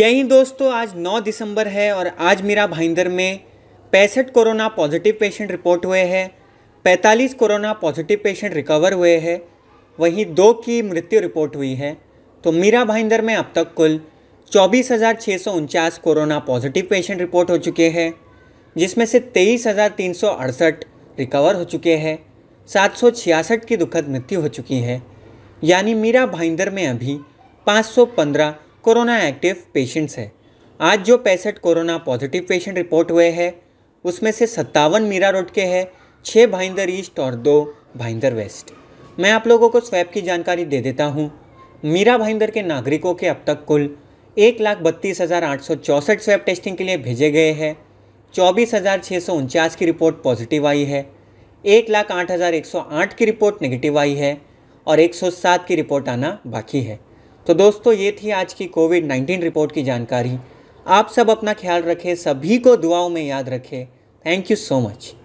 यही दोस्तों आज 9 दिसंबर है और आज मेरा भाईंदर में पैंसठ कोरोना पॉजिटिव पेशेंट रिपोर्ट हुए हैं 45 कोरोना पॉजिटिव पेशेंट रिकवर हुए हैं वहीं दो की मृत्यु रिपोर्ट हुई है तो मीरा भाईंदर में अब तक कुल चौबीस कोरोना पॉजिटिव पेशेंट रिपोर्ट हो चुके हैं जिसमें से तेईस रिकवर हो चुके हैं सात की दुखद मृत्यु हो चुकी है यानी मीरा भाईंदर में अभी 515 कोरोना एक्टिव पेशेंट्स है आज जो पैंसठ कोरोना पॉजिटिव पेशेंट रिपोर्ट हुए हैं उसमें से सत्तावन मीरा रोड के हैं छः भाईंदर ईस्ट और दो भाईंदर वेस्ट मैं आप लोगों को स्वैप की जानकारी दे देता हूँ मीरा भाईंदर के नागरिकों के अब तक कुल एक लाख बत्तीस हज़ार आठ सौ चौंसठ स्वैप टेस्टिंग के लिए भेजे गए हैं चौबीस हज़ार छः सौ उनचास की रिपोर्ट पॉजिटिव आई है एक लाख आठ हज़ार एक सौ आठ की रिपोर्ट नेगेटिव आई है और एक सौ सात की रिपोर्ट आना बाकी है तो दोस्तों ये थी आज की कोविड नाइन्टीन रिपोर्ट की जानकारी आप सब अपना ख्याल रखें सभी को दुआओं में याद रखें थैंक यू सो मच